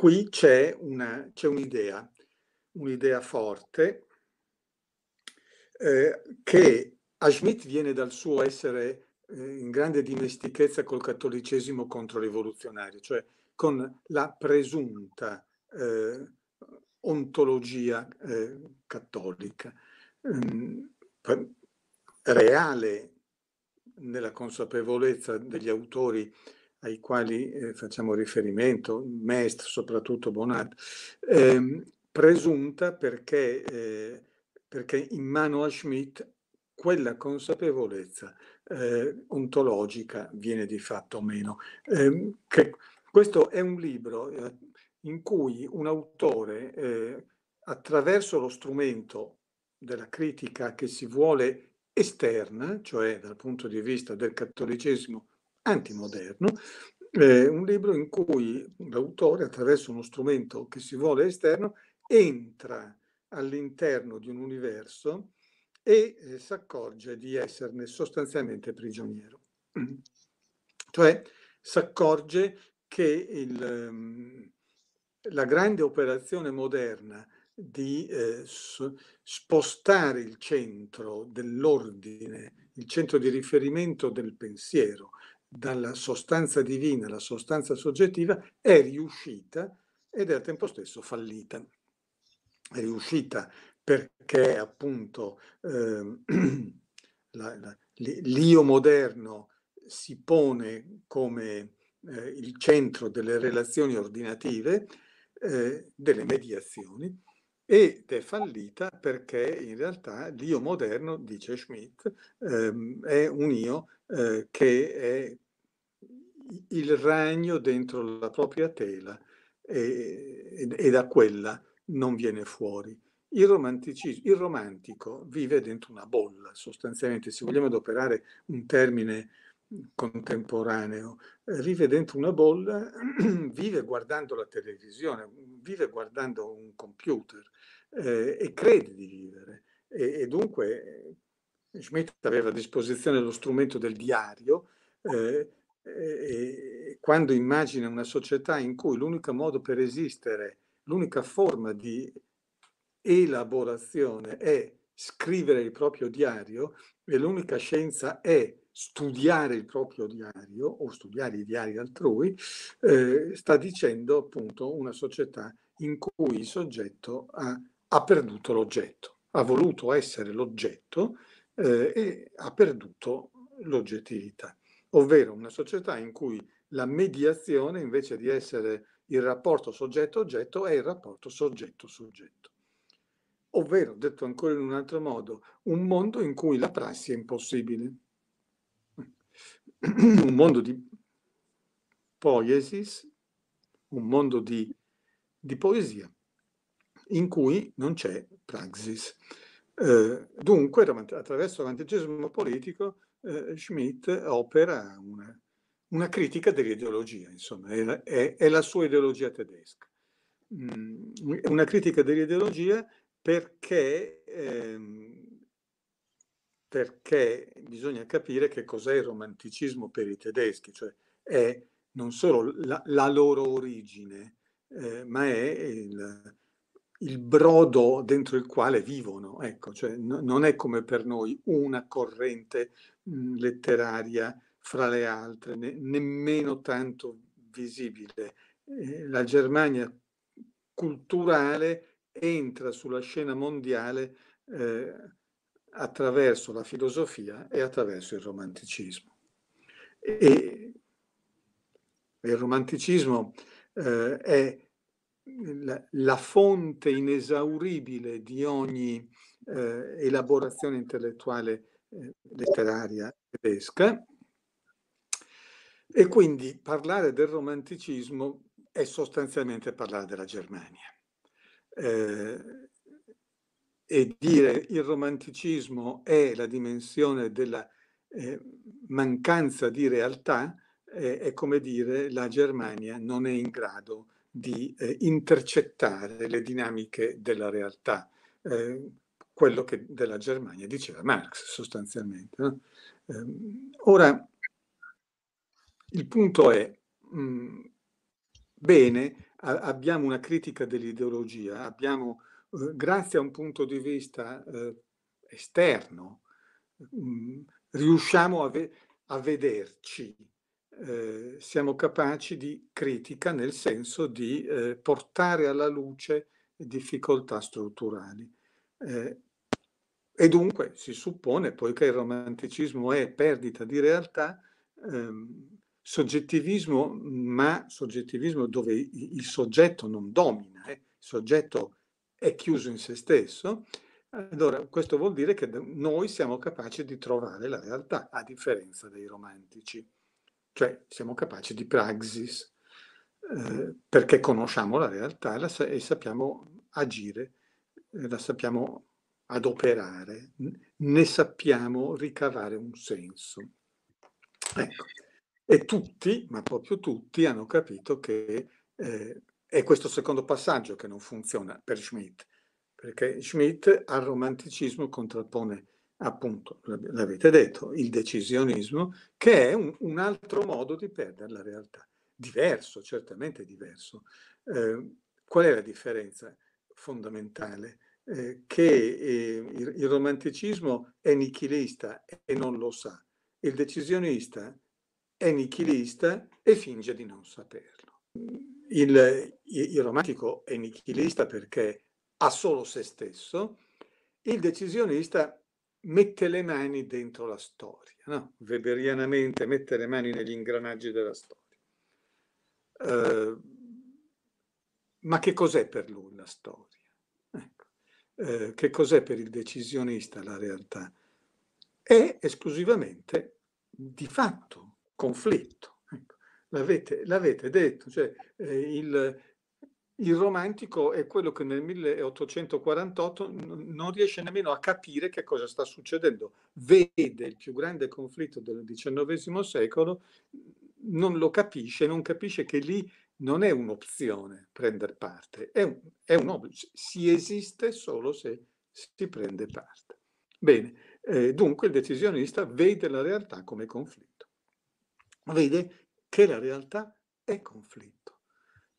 qui c'è, una, c'è un'idea, un'idea forte eh, che a Schmidt viene dal suo essere eh, in grande dimestichezza col cattolicesimo controrivoluzionario, cioè con la presunta eh, ontologia eh, cattolica, ehm, reale nella consapevolezza degli autori ai quali eh, facciamo riferimento, Mest, soprattutto Bonat, eh, presunta perché, eh, perché, in mano a Schmidt quella consapevolezza eh, ontologica viene di fatto meno. Ehm, che, questo è un libro eh, in cui un autore, eh, attraverso lo strumento della critica che si vuole esterna, cioè dal punto di vista del cattolicesimo antimoderno, eh, un libro in cui l'autore, attraverso uno strumento che si vuole esterno, entra all'interno di un universo e eh, si accorge di esserne sostanzialmente prigioniero. Mm. Cioè si accorge che il, ehm, la grande operazione moderna di eh, spostare il centro dell'ordine, il centro di riferimento del pensiero, dalla sostanza divina alla sostanza soggettiva è riuscita ed è al tempo stesso fallita. È riuscita perché appunto eh, la, la, l'io moderno si pone come eh, il centro delle relazioni ordinative, eh, delle mediazioni, ed è fallita perché in realtà l'io moderno, dice Schmidt, ehm, è un io eh, che è il ragno dentro la propria tela e, e, e da quella non viene fuori. Il, il, romantico vive dentro una bolla, sostanzialmente, se vogliamo adoperare un termine contemporaneo, eh, vive dentro una bolla, vive guardando la televisione, vive guardando un computer, eh, e crede di vivere. E, e, dunque Schmidt aveva a disposizione lo strumento del diario eh, e, quando immagina una società in cui l'unico modo per esistere, l'unica forma di elaborazione è scrivere il proprio diario e l'unica scienza è studiare il proprio diario o studiare i diari altrui, eh, sta dicendo appunto una società in cui il soggetto ha ha perduto l'oggetto, ha voluto essere l'oggetto eh, e ha perduto l'oggettività, ovvero una società in cui la mediazione invece di essere il rapporto soggetto-oggetto è il rapporto soggetto-soggetto. Ovvero, detto ancora in un altro modo, un mondo in cui la prassi è impossibile. Un mondo di poiesis, un mondo di, di poesia in cui non c'è praxis. Eh, dunque, attraverso l'antigismo politico, eh, Schmitt opera una, una critica dell'ideologia, insomma, è la, è, è la, sua ideologia tedesca. Mm, una critica dell'ideologia perché, ehm, perché bisogna capire che cos'è il romanticismo per i tedeschi, cioè è non solo la, la loro origine, eh, ma è il, il brodo dentro il quale vivono. Ecco, cioè, no, non è come per noi una corrente mh, mhmm, letteraria fra le altre, ne, nemmeno tanto visibile. Eh, la Germania culturale entra sulla scena mondiale eh, attraverso la filosofia e attraverso il romanticismo. E, il romanticismo eh, è la, fonte inesauribile di ogni eh, elaborazione intellettuale eh, letteraria tedesca. E quindi parlare del romanticismo è sostanzialmente parlare della Germania. Eh, e dire il romanticismo è la dimensione della eh, mancanza di realtà eh, è come dire la Germania non è in grado di eh, intercettare le dinamiche della realtà, eh, quello che della Germania diceva Marx sostanzialmente. No? Eh, ora, il punto è, mh, mm, bene, a- abbiamo una critica dell'ideologia, abbiamo, eh, grazie a un punto di vista eh, esterno, mh, mm, riusciamo a, ve- a vederci eh, siamo capaci di critica nel senso di eh, portare alla luce difficoltà strutturali. Eh, e dunque si suppone, poiché il romanticismo è perdita di realtà, ehm, soggettivismo, ma soggettivismo dove il soggetto non domina, eh, il soggetto è chiuso in se stesso, allora, questo vuol dire che noi siamo capaci di trovare la realtà, a differenza dei romantici cioè siamo capaci di praxis eh, perché conosciamo la realtà la e sappiamo agire, eh, la sappiamo adoperare, ne sappiamo ricavare un senso. Ecco. E tutti, ma proprio tutti, hanno capito che eh, è questo secondo passaggio che non funziona per Schmidt, perché Schmidt al romanticismo contrappone appunto, l'avete detto, il decisionismo, che è un, un, altro modo di perdere la realtà. Diverso, certamente diverso. Eh, qual è la differenza fondamentale? Eh, che eh, il, il romanticismo è nichilista e non lo sa. Il decisionista è nichilista e finge di non saperlo. Il, il, romantico è nichilista perché ha solo se stesso, il decisionista mette le mani dentro la storia, no? weberianamente mette le mani negli ingranaggi della storia. Eh, ma che cos'è per lui la storia? Ecco. Eh, che cos'è per il decisionista la realtà? È esclusivamente di fatto conflitto. Ecco. L'avete, l'avete detto, cioè eh, il, il romantico è quello che nel 1848 non riesce nemmeno a capire che cosa sta succedendo. Vede il più grande conflitto del XIX secolo, non lo capisce, non capisce che lì non è un'opzione prendere parte, è un, è un obbligo. Si esiste solo se si prende parte. Bene, eh, dunque il decisionista vede la realtà come conflitto. Vede che la realtà è conflitto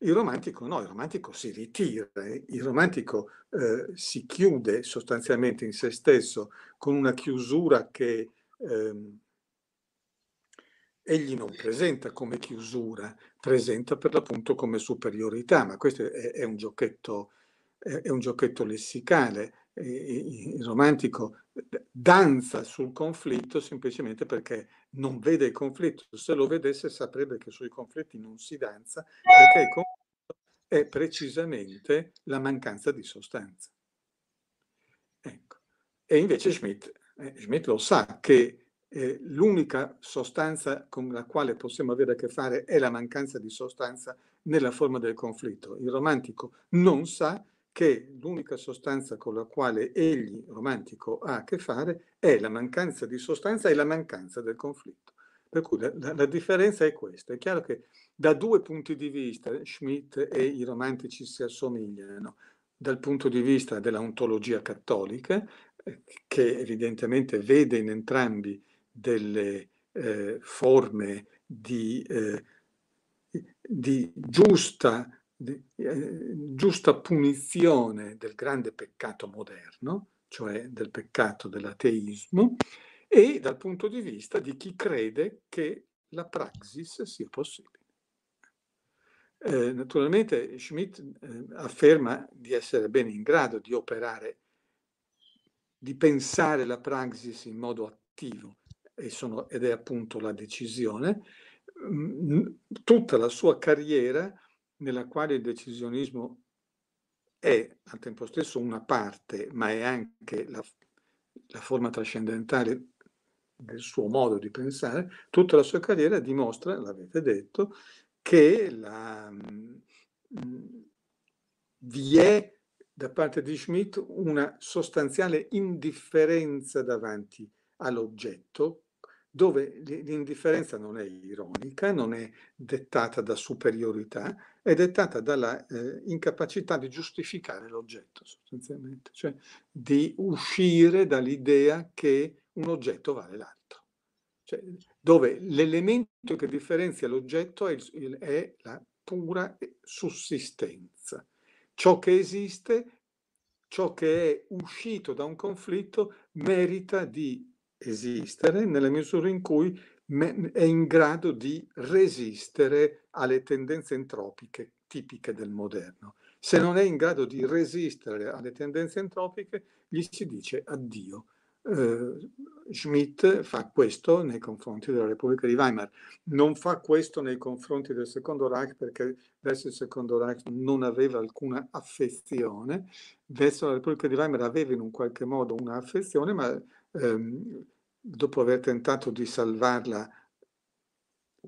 il romantico no, il romantico si ritira, eh. il romantico eh, si chiude sostanzialmente in se stesso con una chiusura che ehm, egli non presenta come chiusura, presenta per l'appunto come superiorità, ma questo è, è, un, giochetto, è, è un, giochetto, lessicale. Il, romantico danza sul conflitto semplicemente perché non vede il conflitto. Se lo vedesse saprebbe che sui conflitti non si danza perché è precisamente la mancanza di sostanza. Ecco. E invece Schmidt, eh, Schmidt lo sa che eh, l'unica sostanza con la quale possiamo avere a che fare è la mancanza di sostanza nella forma del conflitto. Il romantico non sa che l'unica sostanza con la quale egli, romantico, ha a che fare è la mancanza di sostanza e la mancanza del conflitto. Per cui la, la, la differenza è questa. È chiaro che da due punti di vista Schmidt e i romantici si assomigliano, dal punto di vista dell'ontologia cattolica, eh, che evidentemente vede in entrambi delle eh, forme di, eh, di giusta, eh, giusta punizione del grande peccato moderno, cioè del peccato dell'ateismo, e dal punto di vista di chi crede che la praxis sia possibile. Eh, naturalmente Schmidt eh, afferma di essere ben in grado di operare, di pensare la praxis in modo attivo sono, ed è appunto la decisione. Mm, tutta la sua carriera nella quale il decisionismo è al tempo stesso una parte, ma è anche la, la forma trascendentale del suo modo di pensare, tutta la sua carriera dimostra, l'avete detto, che la, mh, mhmm, mhmm, vi è da parte di Schmidt una sostanziale indifferenza davanti all'oggetto, dove l'indifferenza non è ironica, non è dettata da superiorità, è dettata dalla eh, incapacità di giustificare l'oggetto sostanzialmente, cioè di uscire dall'idea che un oggetto vale l'altro. Cioè, dove l'elemento che differenzia l'oggetto è, è la pura sussistenza. Ciò che esiste, ciò che è uscito da un conflitto, merita di esistere nella misura in cui è in grado di resistere alle tendenze entropiche tipiche del moderno. Se non è in grado di resistere alle tendenze entropiche, gli si dice addio eh, Schmidt fa questo nei confronti della Repubblica di Weimar, non fa questo nei confronti del Secondo Reich perché verso il Secondo Reich non aveva alcuna affezione, verso la Repubblica di Weimar aveva in un qualche modo un'affezione, ma ehm, dopo aver tentato di salvarla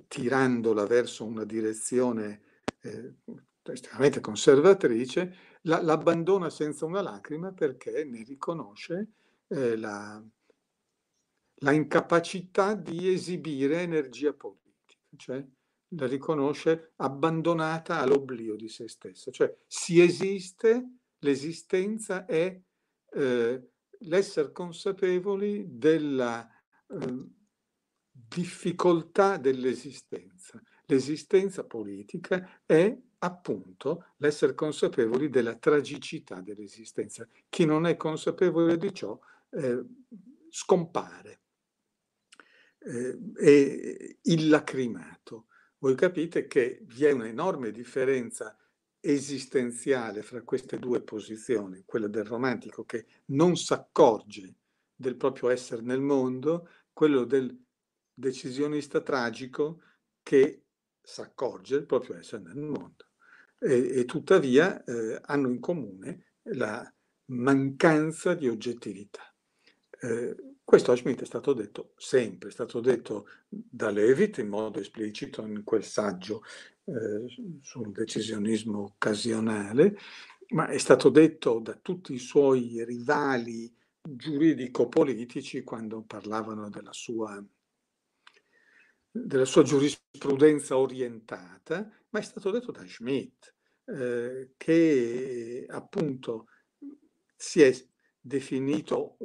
tirandola verso una direzione eh, estremamente conservatrice, l'abbandona senza una lacrima perché ne riconosce eh, la, la, incapacità di esibire energia politica, cioè la riconosce abbandonata all'oblio di se stessa, cioè si esiste, l'esistenza è eh, l'essere consapevoli della eh, difficoltà dell'esistenza. L'esistenza politica è appunto l'essere consapevoli della tragicità dell'esistenza. Chi non è consapevole di ciò eh, scompare, eh, è illacrimato. Voi capite che vi è un'enorme differenza esistenziale fra queste due posizioni, quella del romantico che non si accorge del proprio essere nel mondo, quello del decisionista tragico che si accorge del proprio essere nel mondo. E, e tuttavia eh, hanno in comune la mancanza di oggettività. Eh, questo a Schmidt è stato detto sempre, è stato detto da Levitt in modo esplicito in quel saggio eh, sul decisionismo occasionale, ma è stato detto da tutti i suoi rivali giuridico-politici quando parlavano della sua, della sua giurisprudenza orientata, ma è stato detto da Schmidt, eh, che appunto si è definito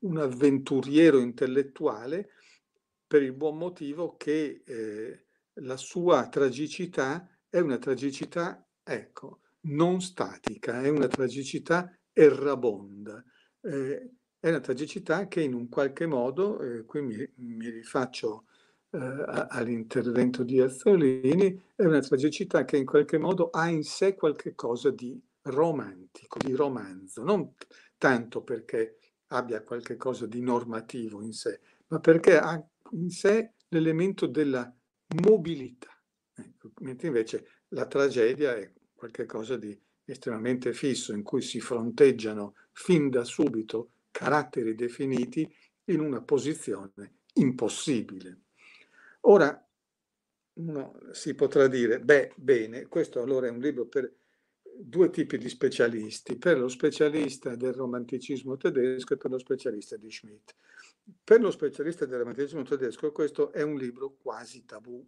un avventuriero intellettuale per il buon motivo che eh, la sua tragicità è una tragicità, ecco, non statica, è una tragicità errabonda, eh, è una tragicità che in un qualche modo, eh, qui mi, mi rifaccio eh, all'intervento di Azzolini, è una tragicità che in qualche modo ha in sé qualche cosa di romantico, di romanzo, non tanto perché abbia qualche cosa di normativo in sé, ma perché ha in sé l'elemento della mobilità, ecco, mentre invece la tragedia è qualcosa di estremamente fisso in cui si fronteggiano fin da subito caratteri definiti in una posizione impossibile. Ora, uno si potrà dire, beh, bene, questo allora è un libro per due tipi di specialisti, per lo specialista del romanticismo tedesco e per lo specialista di Schmidt. Per lo specialista del romanticismo tedesco questo è un libro quasi tabù,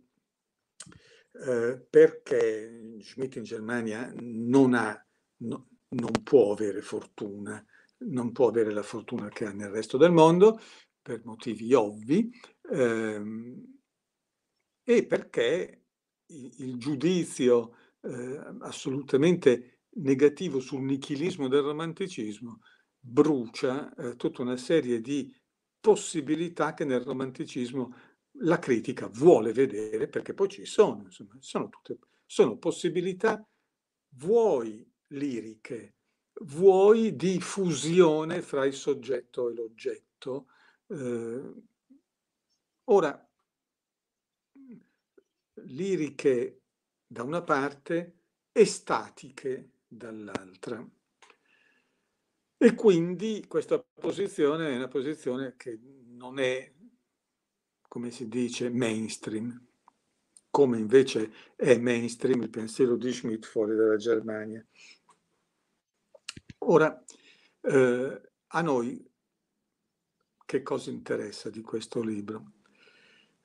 eh, perché Schmidt in Germania non, ha, no, non può avere fortuna, non può avere la fortuna che ha nel resto del mondo, per motivi ovvi, ehm, e perché il, il giudizio eh, assolutamente negativo sul nichilismo del romanticismo, brucia eh, tutta una serie di possibilità che nel romanticismo la critica vuole vedere, perché poi ci sono, insomma, sono, tutte, sono possibilità vuoi liriche, vuoi di fusione fra il soggetto e l'oggetto. Eh, ora, liriche da una parte e statiche dall'altra. E quindi questa posizione è una posizione che non è, come si dice, mainstream, come invece è mainstream il pensiero di Schmidt fuori dalla Germania. Ora, eh, a noi che cosa interessa di questo libro?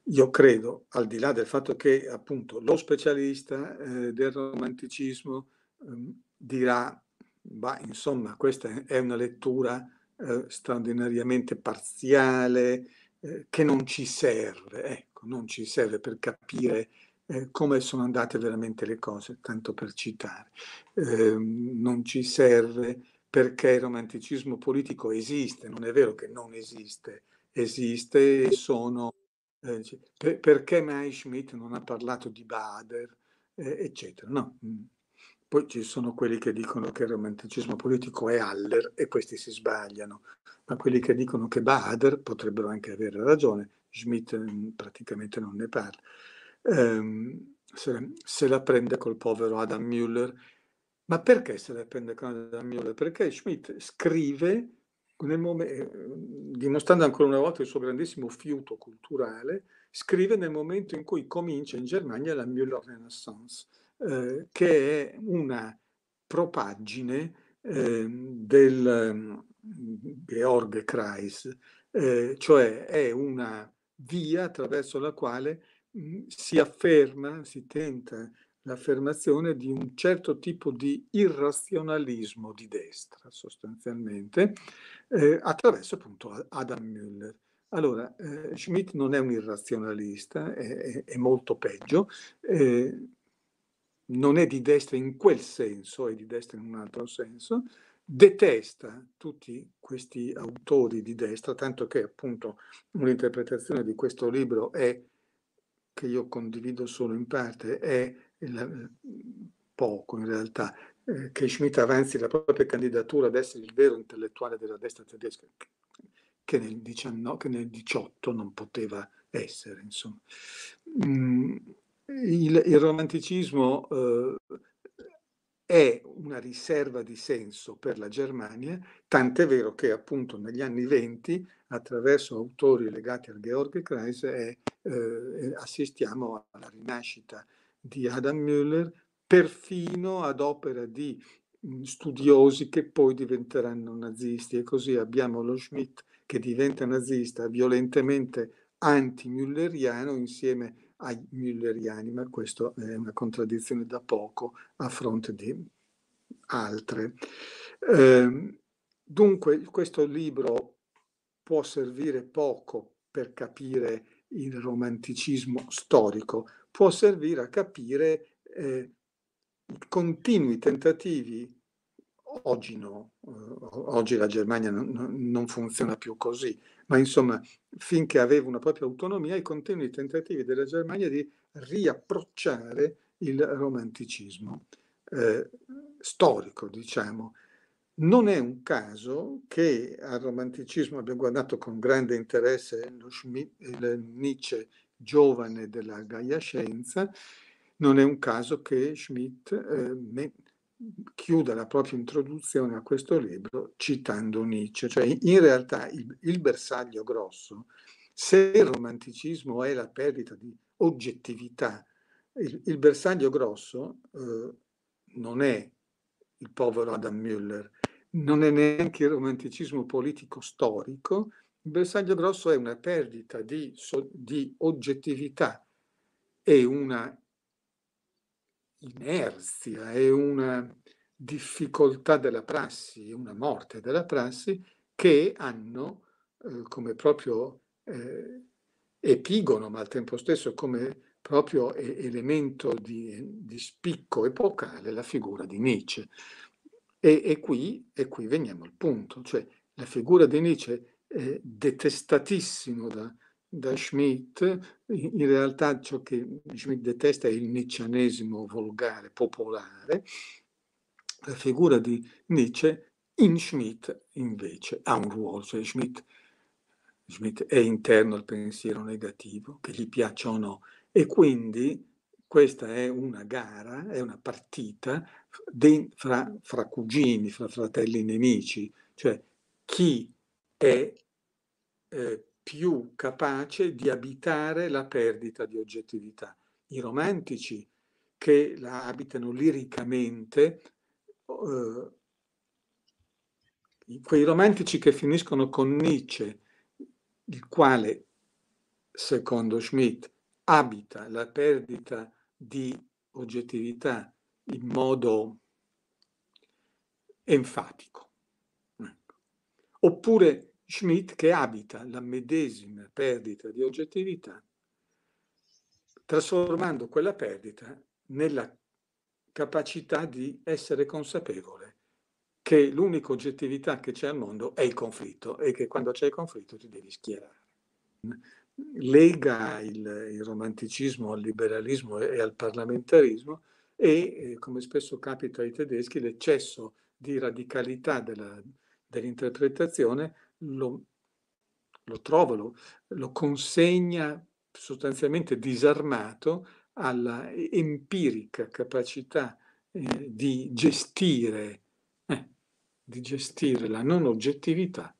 Io credo, al di là del fatto che appunto lo specialista eh, del romanticismo eh, dirà, ma insomma, questa è una lettura eh, straordinariamente parziale eh, che non ci serve, ecco, non ci serve per capire eh, come sono andate veramente le cose, tanto per citare. Ehm, non ci serve perché il romanticismo politico esiste, non è vero che non esiste, esiste e sono eh, per, perché mai Schmidt non ha parlato di Bader, eh, eccetera. No. Mm. Poi ci sono quelli che dicono che il romanticismo politico è Haller e questi si sbagliano, ma quelli che dicono che Bader potrebbero anche avere ragione, Schmidt mm, praticamente non ne parla. Eh, se, se la prende col povero Adam Müller ma perché se la prende con Adam Müller? Perché Schmidt scrive momento, eh, dimostrando ancora una volta il suo grandissimo fiuto culturale, scrive nel momento in cui comincia in Germania la Müller Renaissance, eh, che è una propaggine eh, del mm, Georg Kreis, eh, cioè è una via attraverso la quale mh, mm, si afferma, si tenta l'affermazione di un certo tipo di irrazionalismo di destra, sostanzialmente, eh, attraverso appunto Adam Müller. Allora, eh, Schmidt non è un irrazionalista, è, è, è molto peggio, eh, non è di destra in quel senso, è di destra in un altro senso, detesta tutti questi autori di destra, tanto che appunto un'interpretazione di questo libro è, che io condivido solo in parte, è il, eh, poco in realtà, eh, che Schmidt avanzi la propria candidatura ad essere il vero intellettuale della destra tedesca, che nel, 19, che nel 18 non poteva essere. Insomma. Mm, il, il, romanticismo eh, è una riserva di senso per la Germania, tant'è vero che appunto negli anni venti, attraverso autori legati al Georg Kreis, eh, assistiamo alla rinascita di Adam Müller perfino ad opera di mhmm, studiosi che poi diventeranno nazisti e così abbiamo lo Schmidt che diventa nazista violentemente anti-mülleriano insieme ai mülleriani, ma questa è una contraddizione da poco a fronte di altre. Ehm, dunque questo libro può servire poco per capire il romanticismo storico, può servire a capire eh, i continui tentativi. Oggi no, eh, oggi la Germania non, non funziona più così, ma insomma finché aveva una propria autonomia, i continui tentativi della Germania di riapprocciare il romanticismo eh, storico, diciamo. Non è un caso che al romanticismo abbiamo guardato con grande interesse lo Schmitt, Nietzsche giovane della Gaia Scienza, non è un caso che Schmidt eh, chiuda la propria introduzione a questo libro citando Nietzsche. Cioè, in realtà il, il bersaglio grosso, se il romanticismo è la perdita di oggettività, il, il bersaglio grosso eh, non è il povero Adam Müller, non è neanche il romanticismo politico storico, il bersaglio grosso è una perdita di, di oggettività e una inerzia e una difficoltà della prassi, una morte della prassi che hanno eh, come proprio eh, epigono, ma al tempo stesso come proprio elemento di, di spicco epocale la figura di Nietzsche. E, e, qui, e qui veniamo al punto, cioè la figura di Nietzsche eh, detestatissimo da, da Schmidt, in realtà ciò che Schmidt detesta è il niccianesimo volgare, popolare, la figura di Nietzsche in Schmidt invece ha un ruolo, cioè Schmidt, Schmidt è interno al pensiero negativo, che gli piaccia o no, e quindi questa è una gara, è una partita de, fra, fra cugini, fra fratelli nemici, cioè chi è eh, più capace di abitare la perdita di oggettività. I romantici che la abitano liricamente, eh, quei romantici che finiscono con Nietzsche, il quale, secondo Schmidt, abita la perdita di oggettività in modo enfatico. Ecco. Oppure Schmidt che abita la medesima perdita di oggettività, trasformando quella perdita nella capacità di essere consapevole che l'unica oggettività che c'è al mondo è il conflitto e che quando c'è il conflitto ti devi schierare. Lega il, il romanticismo al liberalismo e al parlamentarismo e, eh, come spesso capita ai tedeschi, l'eccesso di radicalità della, dell'interpretazione lo, lo trova, lo, lo consegna sostanzialmente disarmato alla empirica capacità eh, di gestire eh, di gestire la non oggettività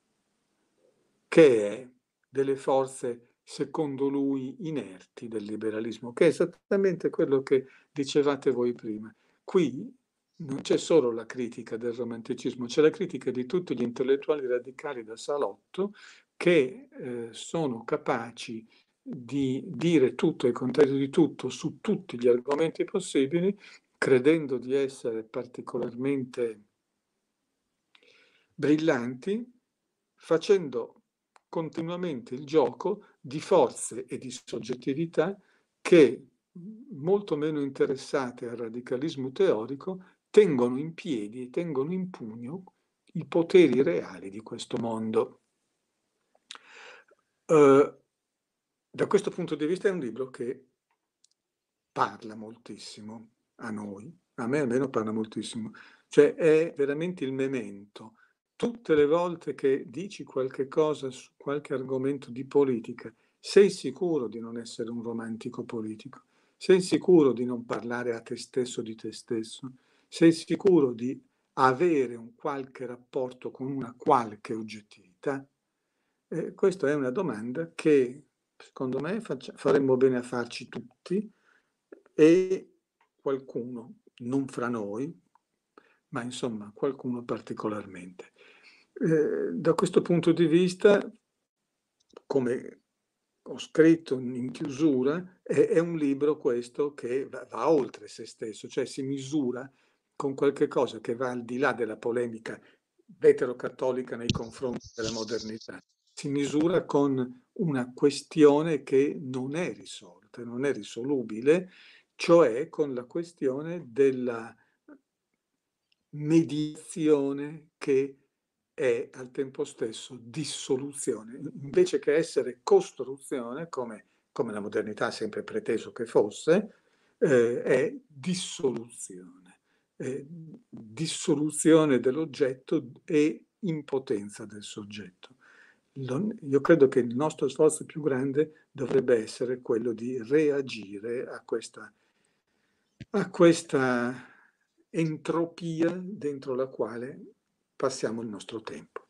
che è delle forze secondo lui inerti del liberalismo, che è esattamente quello che dicevate voi prima. Qui non c'è solo la critica del romanticismo, c'è la critica di tutti gli intellettuali radicali da salotto che eh, sono capaci di dire tutto e contare di tutto su tutti gli argomenti possibili, credendo di essere particolarmente brillanti, facendo continuamente il gioco di forze e di soggettività che molto meno interessate al radicalismo teorico tengono in piedi e tengono in pugno i poteri reali di questo mondo. Uh, da questo punto di vista è un libro che parla moltissimo a noi, a me almeno parla moltissimo, cioè è veramente il memento. Tutte le volte che dici qualche cosa su qualche argomento di politica, sei sicuro di non essere un romantico politico, sei sicuro di non parlare a te stesso di te stesso, sei sicuro di avere un qualche rapporto con una qualche oggettività? Eh, questa è una domanda che secondo me faccia, faremmo bene a farci tutti e qualcuno, non fra noi, ma insomma qualcuno particolarmente. Eh, da questo punto di vista, come ho scritto in chiusura, è, è un libro questo che va, va, oltre se stesso, cioè si misura con qualche cosa che va al di là della polemica vetero-cattolica nei confronti della modernità. Si misura con una questione che non è risolta, non è risolubile, cioè con la questione della mediazione che è al tempo stesso dissoluzione, invece che essere costruzione, come, come la modernità ha sempre preteso che fosse, eh, è dissoluzione eh, dissoluzione dell'oggetto e impotenza del soggetto. Io credo che il nostro sforzo più grande dovrebbe essere quello di reagire a questa, a questa entropia dentro la quale passiamo il nostro tempo.